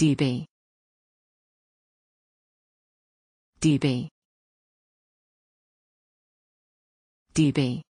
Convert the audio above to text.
dB dB dB